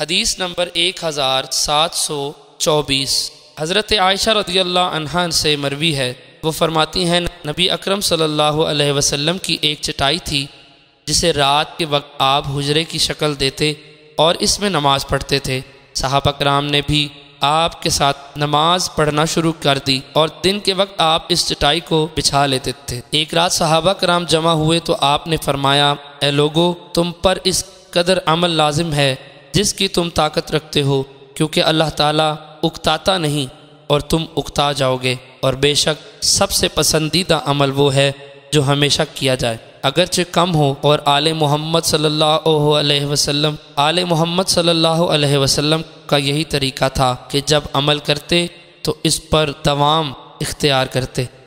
हदीस नंबर एक हज़ार सात सौ चौबीस हज़रत आयशा रदी अल्लाह से मरवी है वो फरमाती हैं नबी अक्रम सल्लल्लाहु वसल्लम की एक चटाई थी जिसे रात के वक्त आप हुजरे की शक्ल देते और इसमें नमाज़ पढ़ते थे साहब अक्राम ने भी आपके साथ नमाज पढ़ना शुरू कर दी और दिन के वक्त आप इस चटाई को बिछा लेते थे एक रात साहबा कराम जमा हुए तो आपने फरमाया ए लोगो तुम पर इस कदर अमल लाजिम है जिसकी तुम ताकत रखते हो क्योंकि अल्लाह ताला उकताता नहीं और तुम उकता जाओगे और बेशक सबसे पसंदीदा अमल वो है जो हमेशा किया जाए अगरचे कम हो और आल मोहम्मद सल्लल्लाहु अलैहि वसल्लम आले मोहम्मद सल्लल्लाहु अलैहि वसल्लम का यही तरीका था कि जब अमल करते तो इस पर तमाम इख्तियार करते